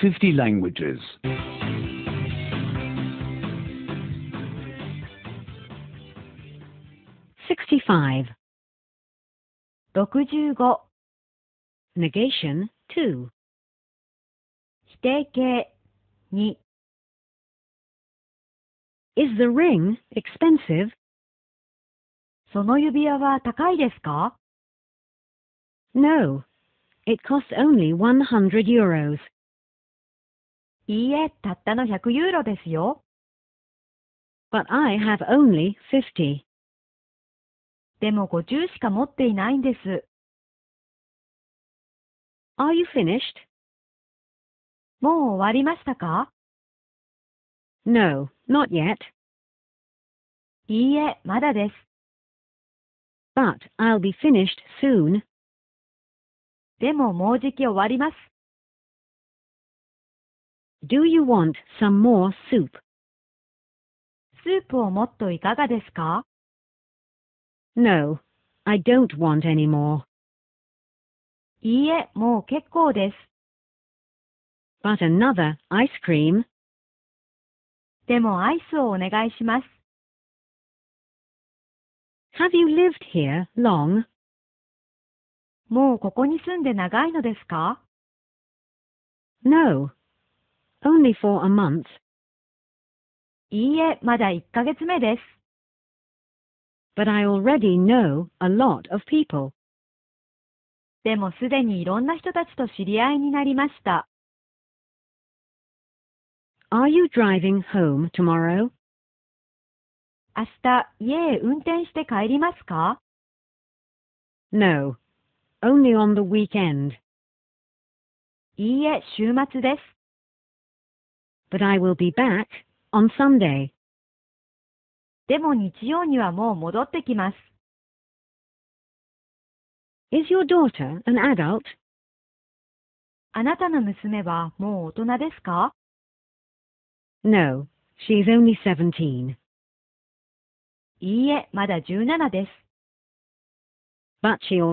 50 languages. Sixty-five. 65 Negation two. 2 Is the ring expensive? その指輪は高いですか No, it costs only 100 euros. いいえ、たったの100ユーロですよ。But I have only 50. でも50しか持っていないんです。Are you finished? もう終わりましたか ?No, not yet. いいえ、まだです。But I'll be finished soon. でももうじき終わります。Do you want some more soup? スープをもっといかがですか ?No, I don't want any more. いいえ、もう結構です。But another ice cream. でもアイスをお願いします。Have you lived here long? もうここに住んで長いのですか No, only for a month. いいえ、まだ1ヶ月目です。But I already know a lot of people. でもすでにいろんな人たちと知り合いになりました。Are you driving home tomorrow? 明日、家へ運転して帰りますか ?No, only on the weekend. いいえ、週末です。but I will be back on Sunday. でも日曜にはもう戻ってきます。Is your daughter an adult? あなたの娘はもう大人ですか ?No, she's only 17. いいえ、まだ17です。But she